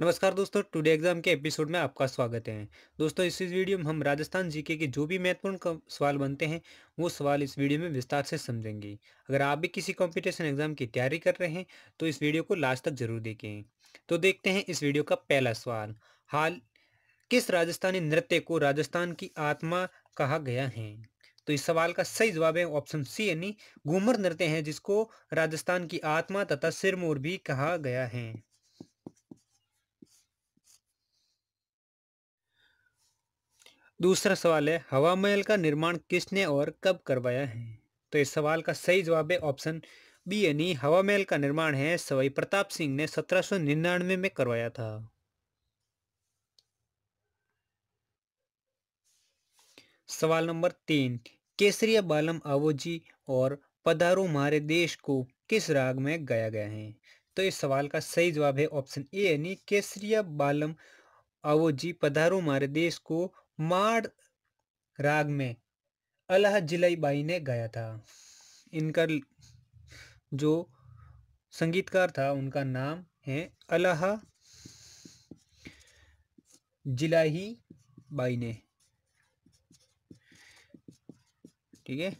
नमस्कार दोस्तों today exam के एपिसोड में आपका स्वागत है दोस्तों इस वीडियो में हम राजस्थान जीके के जो भी महत्वपूर्ण सवाल बनते हैं वो सवाल इस वीडियो में विस्तार से समझेंगे अगर आप भी किसी कॉम्पिटिशन एग्जाम की तैयारी कर रहे हैं तो इस वीडियो को लास्ट तक जरूर देखें तो देखते हैं इस वीडियो का पहला सवाल हाल किस राजस्थानी नृत्य को राजस्थान की आत्मा कहा गया है तो इस सवाल का सही जवाब है ऑप्शन सी यानी घूमर नृत्य है जिसको राजस्थान की आत्मा तथा सिरमोर भी कहा गया है दूसरा सवाल है हवा महल का निर्माण किसने और कब करवाया है तो इस सवाल का सही जवाब है ऑप्शन बी यानी हवा महल का निर्माण है सवाई प्रताप सिंह ने 1799 में करवाया था सवाल नंबर तीन केसरिया बालम आवोजी और पधारो मारे देश को किस राग में गाया गया है तो इस सवाल का सही जवाब है ऑप्शन ए यानी केसरिया बालम आवोजी पधारो मारे देश को माड़ राग में अलह जिलईबाई ने गाया था इनका जो संगीतकार था उनका नाम है अलह जिलाही बाई ने ठीक है